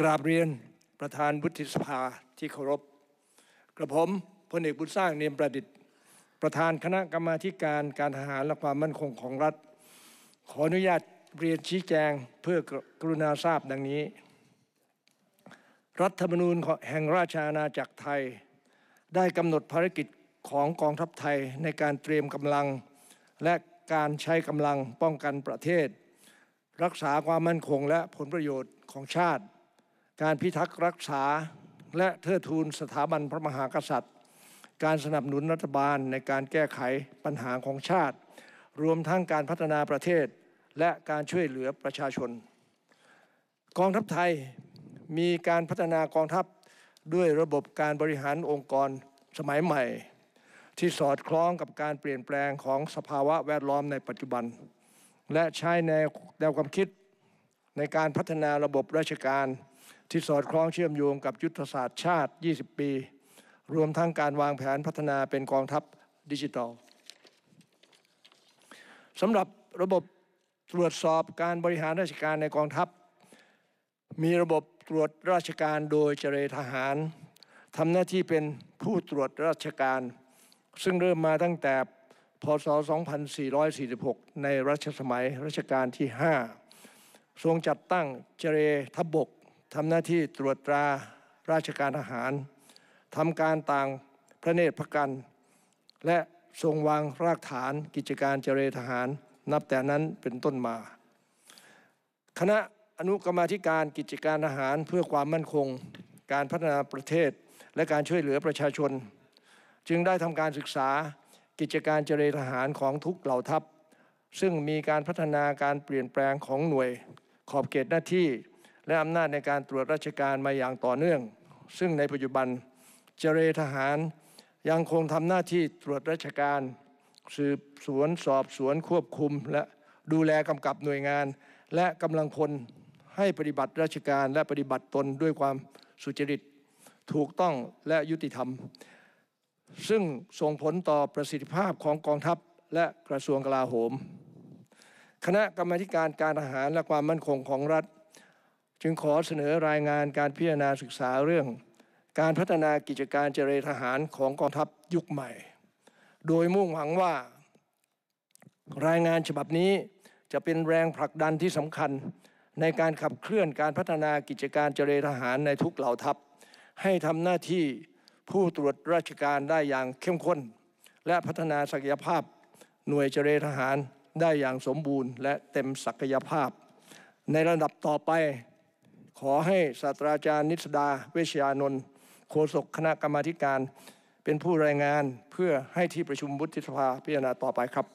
กราบเรียนประธานวุฒิสภาที่เคารพ กระผมพลเอกบุญสร้างเนียมประดิษฐ์ ประธานคณะกรรมาการการทหารและความมั่นคงของรัฐ ขออนุญาตเรียนชี้แจงเพื่อกรุณาทราบดังนี้ รัฐธรรมนูญแห่งราชอาณาจักรไทย ได้กำหนดภารกิจของกองทัพไทยในการเตรียมกำลัง และการใช้กำลังป้องกันประเทศ รักษาความมั่นคงและผลประโยชน์ของชาติการพิทักษ์รักษาและเทิดทูนสถาบันพระมหากษัตริย์ การสนับสนุนรัฐบาลในการแก้ไขปัญหาของชาติ รวมทั้งการพัฒนาประเทศและการช่วยเหลือประชาชน กองทัพไทยมีการพัฒนากองทัพด้วยระบบการบริหารองค์กรสมัยใหม่ ที่สอดคล้องกับการเปลี่ยนแปลงของสภาวะแวดล้อมในปัจจุบัน และใช้แนวความคิดในการพัฒนาระบบราชการที่สอดคล้องเชื่อมโยงกับยุทธศาสตร์ชาติ 20 ปี รวมทั้งการวางแผนพัฒนาเป็นกองทัพดิจิทัลสำหรับระบบตรวจสอบการบริหารราชการในกองทัพ มีระบบตรวจราชการโดยเจรทหารทำหน้าที่เป็นผู้ตรวจราชการ ซึ่งเริ่มมาตั้งแต่ พศ 2446 ในรัชสมัยรัชกาลที่ 5 ทรงจัดตั้งเจรทบกทำหน้าที่ตรวจตราราชการอาหารทำการต่างพระเนตรพระกันและทรงวางรากฐานกิจการเจรทหาร นับแต่นั้นเป็นต้นมา คณะอนุกรรมธิการกิจการอาหารเพื่อความมั่นคง การพัฒนาประเทศและการช่วยเหลือประชาชน จึงได้ทำการศึกษากิจการเจรทหารของทุกเหล่าทัพ ซึ่งมีการพัฒนาการเปลี่ยนแปลงของหน่วย ขอบเขตหน้าที่และอำนาจในการตรวจราชการมาอย่างต่อเนื่อง ซึ่งในปัจจุบันเจรทหารยังคงทำหน้าที่ตรวจราชการ สืบสวนสอบสวนควบคุม และดูแลกำกับหน่วยงาน และกำลังพลให้ปฏิบัติราชการและปฏิบัติตนด้วยความสุจริต ถูกต้องและยุติธรรม ซึ่งส่งผลต่อประสิทธิภาพของกองทัพและกระทรวงกลาโหม คณะกรรมการการทหารและความมั่นคงของรัฐจึงขอเสนอรายงานการพิจารณาศึกษาเรื่อง การพัฒนากิจการเจรทหารของกองทัพยุคใหม่ โดยมุ่งหวังว่า รายงานฉบับนี้จะเป็นแรงผลักดันที่สำคัญ ในการขับเคลื่อนการพัฒนากิจการเจรทหารในทุกเหล่าทัพ ให้ทำหน้าที่ผู้ตรวจราชการได้อย่างเข้มข้น และพัฒนาศักยภาพ หน่วยเจรทหารได้อย่างสมบูรณ์ และเต็มศักยภาพ ในระดับต่อไปขอให้ศาสตราจารย์ นิสดาเวชยานนท์โฆษกคณะกรรมาการ เป็นผู้รายงานเพื่อให้ที่ประชุมวุฒิสภาพิจารณาต่อไปครับ